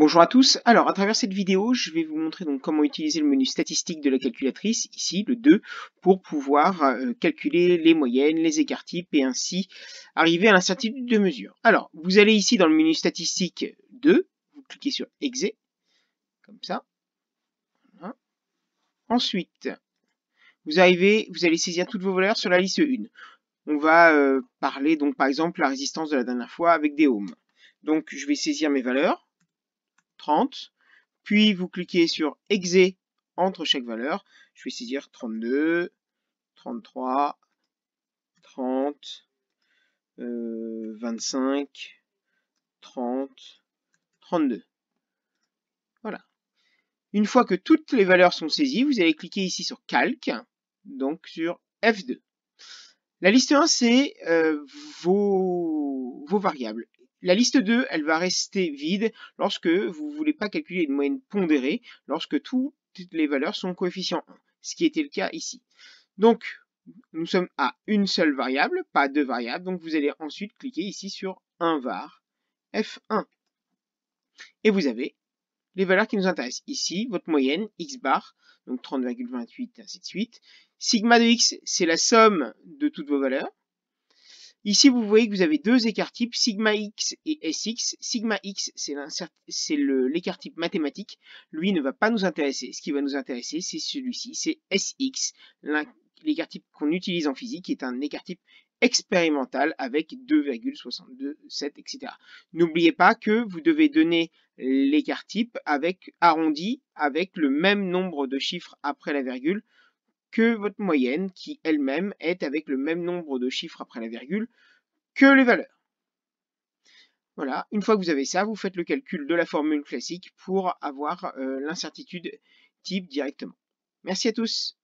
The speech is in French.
Bonjour à tous, alors à travers cette vidéo je vais vous montrer donc comment utiliser le menu statistique de la calculatrice, ici le 2, pour pouvoir euh, calculer les moyennes, les écarts types et ainsi arriver à l'incertitude de mesure. Alors vous allez ici dans le menu statistique 2, vous cliquez sur exé, comme ça. Ensuite, vous arrivez, vous allez saisir toutes vos valeurs sur la liste 1. On va euh, parler donc par exemple la résistance de la dernière fois avec des ohms. Donc je vais saisir mes valeurs 30, puis vous cliquez sur exé entre chaque valeur. Je vais saisir 32, 33, 30, 25, 30, 32. Voilà. Une fois que toutes les valeurs sont saisies, vous allez cliquer ici sur calque, donc sur F2. La liste 1, c'est euh, vos variables. La liste 2, elle va rester vide lorsque vous ne voulez pas calculer une moyenne pondérée, lorsque toutes les valeurs sont coefficients 1, ce qui était le cas ici. Donc, nous sommes à une seule variable, pas deux variables, donc vous allez ensuite cliquer ici sur 1 var f1. Et vous avez les valeurs qui nous intéressent. Ici, votre moyenne, x bar, donc 30,28, ainsi de suite. Sigma de x, c'est la somme de toutes vos valeurs. Ici, vous voyez que vous avez deux écarts types, sigma x et sx. Sigma x, c'est l'écart type mathématique. Lui ne va pas nous intéresser. Ce qui va nous intéresser, c'est celui-ci, c'est sx, l'écart type qu'on utilise en physique, est un écart type expérimental avec 2,627, etc. N'oubliez pas que vous devez donner l'écart type avec arrondi, avec le même nombre de chiffres après la virgule, que votre moyenne qui elle-même est avec le même nombre de chiffres après la virgule que les valeurs. Voilà, une fois que vous avez ça, vous faites le calcul de la formule classique pour avoir euh, l'incertitude type directement. Merci à tous